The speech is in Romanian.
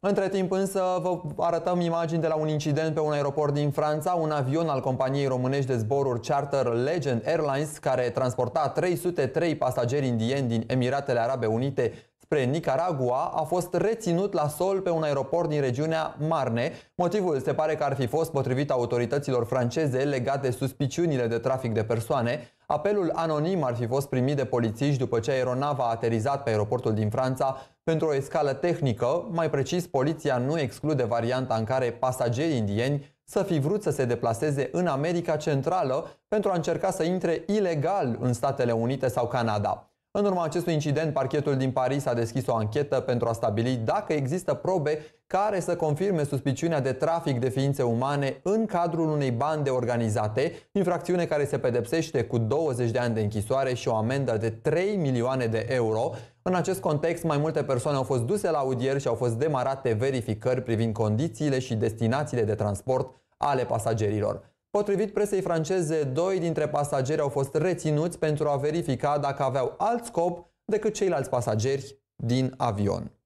Între timp însă vă arătăm imagini de la un incident pe un aeroport din Franța. Un avion al companiei românești de zboruri charter Legend Airlines, care transporta 303 pasageri indieni din Emiratele Arabe Unite, spre Nicaragua a fost reținut la sol pe un aeroport din regiunea Marne. Motivul se pare că ar fi fost, potrivit autorităților franceze, legat de suspiciunile de trafic de persoane. Apelul anonim ar fi fost primit de polițiști după ce aeronava a aterizat pe aeroportul din Franța pentru o escală tehnică. Mai precis, poliția nu exclude varianta în care pasagerii indieni să fi vrut să se deplaseze în America Centrală pentru a încerca să intre ilegal în Statele Unite sau Canada. În urma acestui incident, parchetul din Paris a deschis o anchetă pentru a stabili dacă există probe care să confirme suspiciunea de trafic de ființe umane în cadrul unei bande organizate, infracțiune care se pedepsește cu 20 de ani de închisoare și o amendă de 3 milioane de euro. În acest context, mai multe persoane au fost duse la audieri și au fost demarate verificări privind condițiile și destinațiile de transport ale pasagerilor. Potrivit presei franceze, doi dintre pasageri au fost reținuți pentru a verifica dacă aveau alt scop decât ceilalți pasageri din avion.